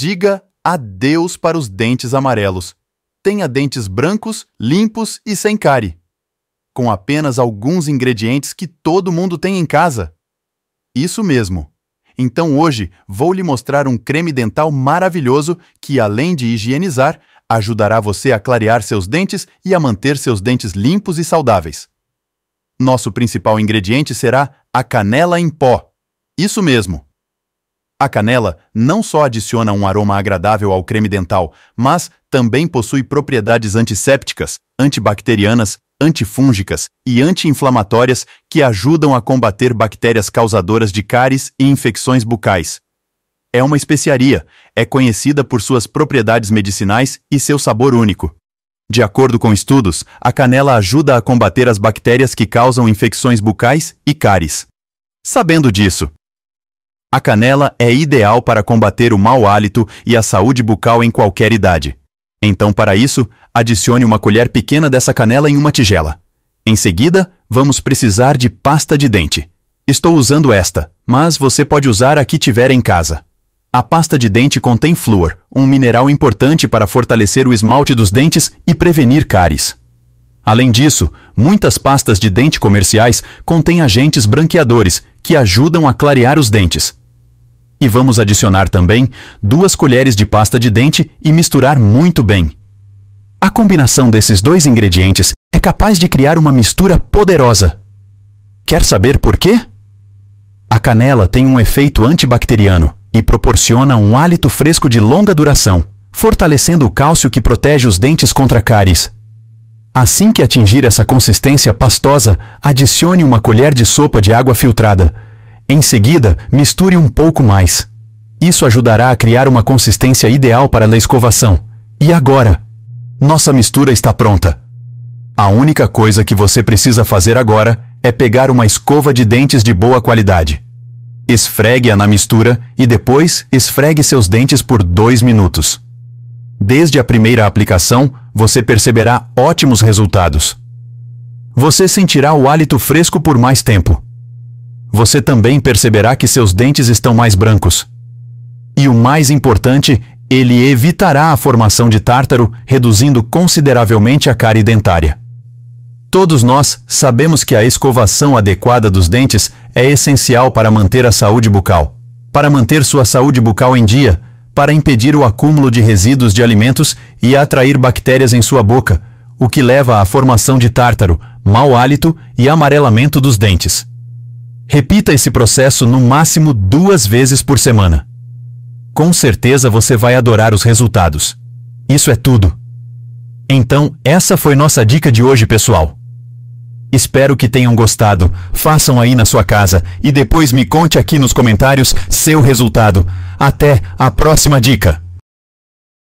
Diga adeus para os dentes amarelos. Tenha dentes brancos, limpos e sem cárie. Com apenas alguns ingredientes que todo mundo tem em casa. Isso mesmo. Então hoje vou lhe mostrar um creme dental maravilhoso que, além de higienizar, ajudará você a clarear seus dentes e a manter seus dentes limpos e saudáveis. Nosso principal ingrediente será a canela em pó. Isso mesmo. A canela não só adiciona um aroma agradável ao creme dental, mas também possui propriedades antissépticas, antibacterianas, antifúngicas e anti-inflamatórias que ajudam a combater bactérias causadoras de cáries e infecções bucais. É uma especiaria, é conhecida por suas propriedades medicinais e seu sabor único. De acordo com estudos, a canela ajuda a combater as bactérias que causam infecções bucais e cáries. Sabendo disso, a canela é ideal para combater o mau hálito e a saúde bucal em qualquer idade. Então, para isso, adicione uma colher pequena dessa canela em uma tigela. Em seguida, vamos precisar de pasta de dente. Estou usando esta, mas você pode usar a que tiver em casa. A pasta de dente contém flúor, um mineral importante para fortalecer o esmalte dos dentes e prevenir cáries. Além disso, muitas pastas de dente comerciais contêm agentes branqueadores que ajudam a clarear os dentes. E vamos adicionar também duas colheres de pasta de dente e misturar muito bem. A combinação desses dois ingredientes é capaz de criar uma mistura poderosa. Quer saber por quê? A canela tem um efeito antibacteriano e proporciona um hálito fresco de longa duração, fortalecendo o cálcio que protege os dentes contra cáries. Assim que atingir essa consistência pastosa, adicione uma colher de sopa de água filtrada em seguida, misture um pouco mais. Isso ajudará a criar uma consistência ideal para a escovação. E agora? Nossa mistura está pronta. A única coisa que você precisa fazer agora é pegar uma escova de dentes de boa qualidade. Esfregue-a na mistura e depois esfregue seus dentes por dois minutos. Desde a primeira aplicação, você perceberá ótimos resultados. Você sentirá o hálito fresco por mais tempo você também perceberá que seus dentes estão mais brancos. E o mais importante, ele evitará a formação de tártaro, reduzindo consideravelmente a cárie dentária. Todos nós sabemos que a escovação adequada dos dentes é essencial para manter a saúde bucal. Para manter sua saúde bucal em dia, para impedir o acúmulo de resíduos de alimentos e atrair bactérias em sua boca, o que leva à formação de tártaro, mau hálito e amarelamento dos dentes. Repita esse processo no máximo duas vezes por semana. Com certeza você vai adorar os resultados. Isso é tudo. Então, essa foi nossa dica de hoje, pessoal. Espero que tenham gostado. Façam aí na sua casa e depois me conte aqui nos comentários seu resultado. Até a próxima dica!